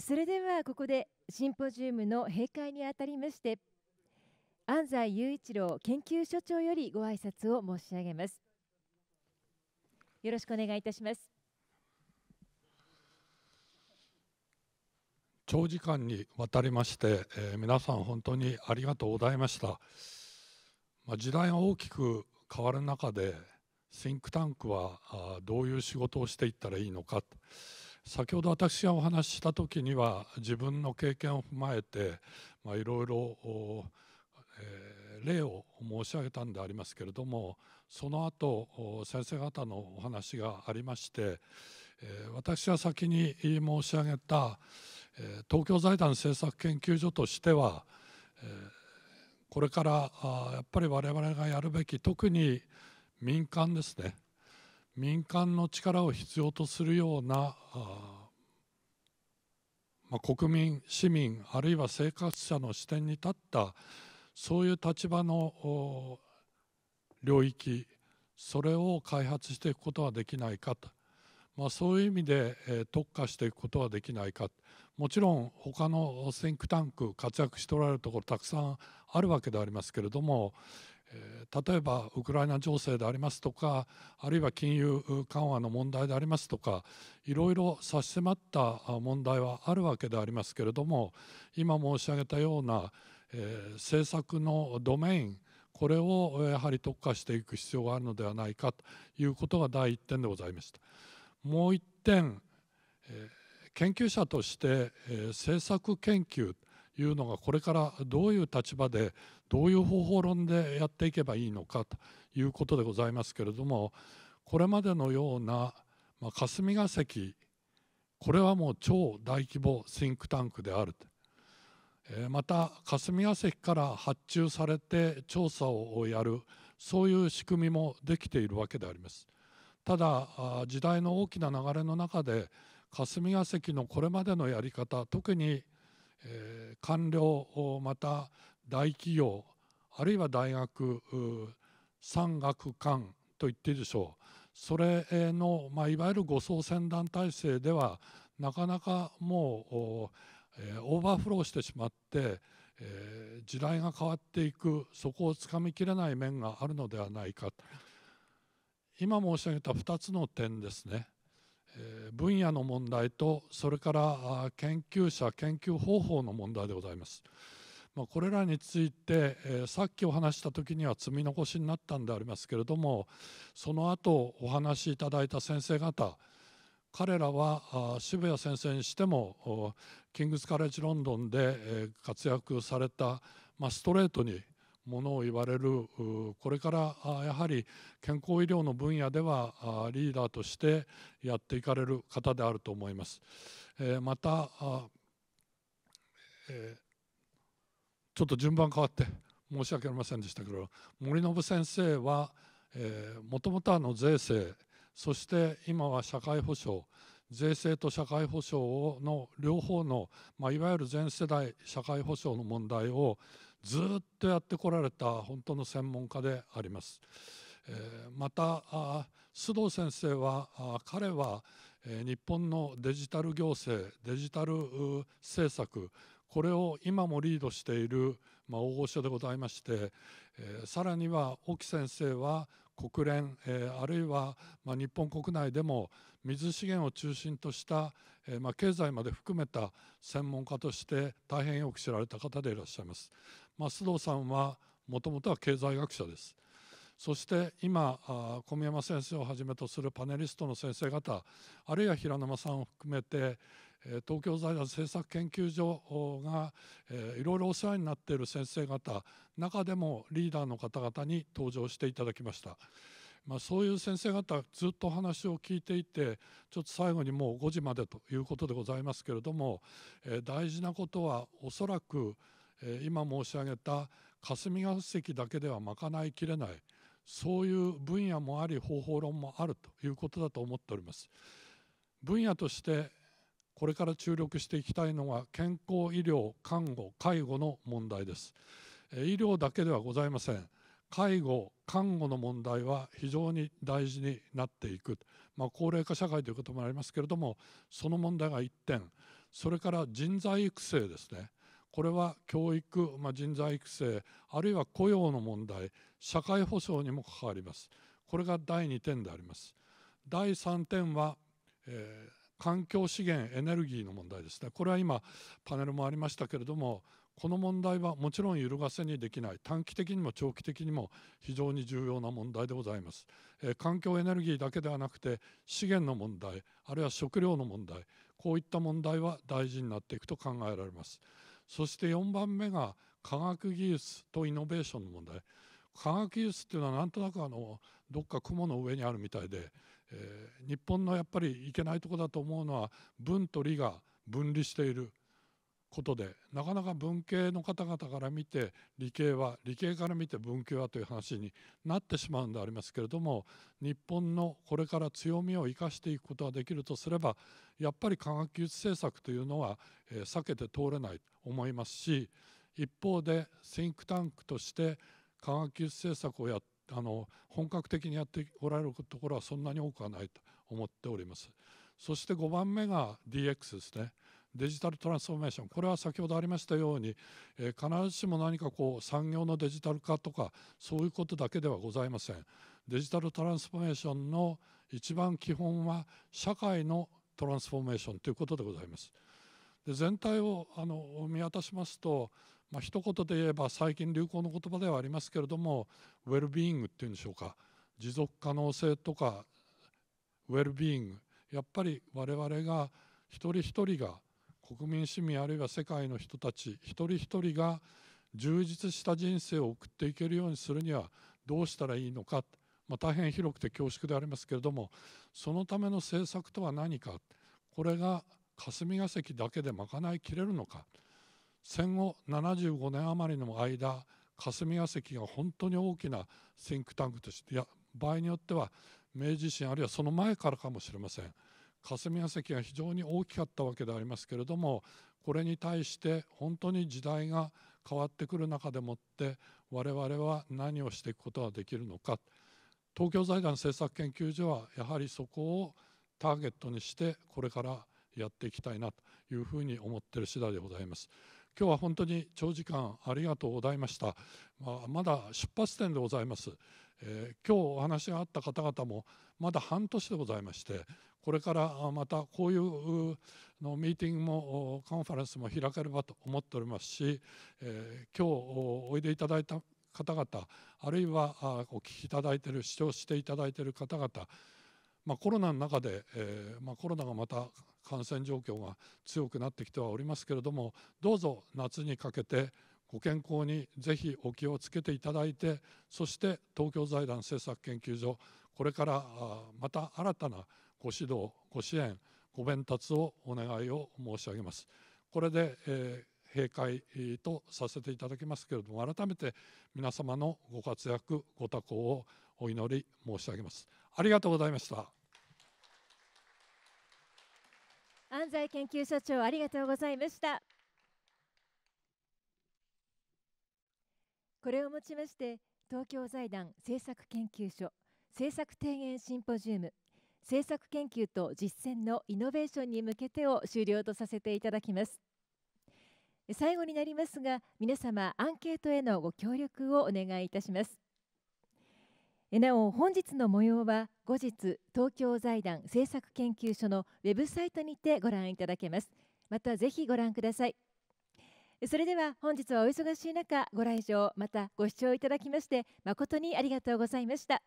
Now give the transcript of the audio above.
それではここでシンポジウムの閉会にあたりまして安西雄一郎研究所長よりご挨拶を申し上げますよろしくお願いいたします長時間にわたりまして、えー、皆さん本当にありがとうございました、まあ、時代が大きく変わる中でシンクタンクはどういう仕事をしていったらいいのかと先ほど私がお話しした時には自分の経験を踏まえていろいろ例を申し上げたんでありますけれどもその後先生方のお話がありまして私は先に申し上げた東京財団政策研究所としてはこれからやっぱり我々がやるべき特に民間ですね民間の力を必要とするようなまあ、国民市民あるいは生活者の視点に立ったそういう立場の領域それを開発していくことはできないかと、まあ、そういう意味で、えー、特化していくことはできないかもちろん他のシンクタンク活躍しておられるところたくさんあるわけでありますけれども例えばウクライナ情勢でありますとかあるいは金融緩和の問題でありますとかいろいろ差し迫った問題はあるわけでありますけれども今申し上げたような、え政策のドメインこれをやはり特化していく必要があるのではないかということが第1点でございました。もう1点、え研究者として、え政策研究いうのがこれからどういう立場でどういう方法論でやっていけばいいのかということでございますけれどもこれまでのような、まあ、霞が関これはもう超大規模シンクタンクであると、えー、また霞が関から発注されて調査をやるそういう仕組みもできているわけであります。ただ時代の大きな流れの中で霞が関のこれまでのやり方特にえ官僚また大企業あるいは大学産学官と言っていいでしょうそれの、まあ、いわゆる護送船団体制ではなかなかもう、オーバーフローしてしまって、え時代が変わっていくそこをつかみきれない面があるのではないか今申し上げた2つの点ですね。分野の問題とそれから研究者研究方法の問題でございます。まあ、これらについて、えさっきお話した時には積み残しになったんでありますけれどもその後お話しいただいた先生方彼らは渋谷先生にしてもキングス・カレッジ・ロンドンで活躍された、まストレートにものを言われるこれからやはり健康医療の分野ではリーダーとしてやっていかれる方であると思います。えまた、えちょっと順番変わって申し訳ありませんでしたけど森信先生はもともとの税制そして今は社会保障税制と社会保障の両方の、まあ、いわゆる全世代社会保障の問題をずっとやってこられた本当の専門家であります。また須藤先生は彼は日本のデジタル行政デジタル政策これを今もリードしている、大御所でございまして、さらには沖先生は国連、あるいは、日本国内でも水資源を中心とした、経済まで含めた専門家として大変よく知られた方でいらっしゃいます。まあ、須藤さんはもともとは経済学者です。そして今小宮山先生をはじめとするパネリストの先生方あるいは平沼さんを含めて東京財団政策研究所がいろいろお世話になっている先生方中でもリーダーの方々に登場していただきました。まあ、そういう先生方ずっと話を聞いていてちょっと最後にもう5時までということでございますけれども、大事なことはおそらく今申し上げた霞が関だけでは賄いきれないそういう分野もあり方法論もあるということだと思っております。分野としてこれから注力していきたいのは健康医療看護介護の問題です医療だけではございません介護看護の問題は非常に大事になっていく、まあ、高齢化社会ということもありますけれどもその問題が1点それから人材育成ですねこれは教育、まあ、人材育成あるいは雇用の問題社会保障にも関わりますこれが第2点であります第3点は、えー、環境資源エネルギーの問題ですねこれは今パネルもありましたけれどもこの問題はもちろん揺るがせにできない短期的にも長期的にも非常に重要な問題でございます、えー、環境エネルギーだけではなくて資源の問題あるいは食料の問題こういった問題は大事になっていくと考えられますそして4番目が科学技術とイノベーションの問題科学技術っていうのはなんとなくあのどっか雲の上にあるみたいで、えー、日本のやっぱりいけないとこだと思うのは文と理が分離していることでなかなか文系の方々から見て理系は理系から見て文系はという話になってしまうんでありますけれども日本のこれから強みを生かしていくことができるとすればやっぱり科学技術政策というのは、えー、避けて通れないと思いますし一方でシンクタンクとして科学技術政策をやあの本格的にやっておられるところはそんなに多くはないと思っております。そして5番目が DX ですね。デジタルトランスフォーメーションこれは先ほどありましたように、えー、必ずしも何かこう産業のデジタル化とかそういうことだけではございませんデジタルトランスフォーメーションの一番基本は社会のトランスフォーメーションということでございますで全体をあの見渡しますとまあ、一言で言えば最近流行の言葉ではありますけれどもウェルビーイングっていうんでしょうか持続可能性とかウェルビーイングやっぱり我々が一人一人が国民市民あるいは世界の人たち一人一人が充実した人生を送っていけるようにするにはどうしたらいいのか、まあ、大変広くて恐縮でありますけれどもそのための政策とは何かこれが霞が関だけで賄いきれるのか戦後75年余りの間霞が関が本当に大きなシンクタンクとしていや場合によっては明治維新あるいはその前からかもしれません霞が関が非常に大きかったわけでありますけれどもこれに対して本当に時代が変わってくる中でもって我々は何をしていくことができるのか東京財団政策研究所はやはりそこをターゲットにしてこれからやっていきたいなというふうに思っている次第でございます。今日は本当に長時間ありがとうございました。まあ、まだ出発点でございます、えー、今日お話があった方々もまだ半年でございまして、これからまたこういうのミーティングもカンファレンスも開ければと思っておりますし、えー、今日おいでいただいた方々あるいはお聞きいただいている視聴していただいている方々、まあ、コロナの中で、えーまあ、コロナがまた感染状況が強くなってきてはおりますけれどもどうぞ夏にかけてご健康にぜひお気をつけていただいてそして東京財団政策研究所これからまた新たなご指導、ご支援、ご鞭達をお願いを申し上げます。これで、えー、閉会とさせていただきますけれども、改めて皆様のご活躍、ご多幸をお祈り申し上げます。ありがとうございました。安西研究所長ありがとうございましたこれをもちまして東京財団政策研究所政策提言シンポジウム政策研究と実践のイノベーションに向けてを終了とさせていただきます最後になりますが皆様アンケートへのご協力をお願いいたしますなお本日の模様は後日東京財団政策研究所のウェブサイトにてご覧いただけますまたぜひご覧くださいそれでは本日はお忙しい中ご来場またご視聴いただきまして誠にありがとうございました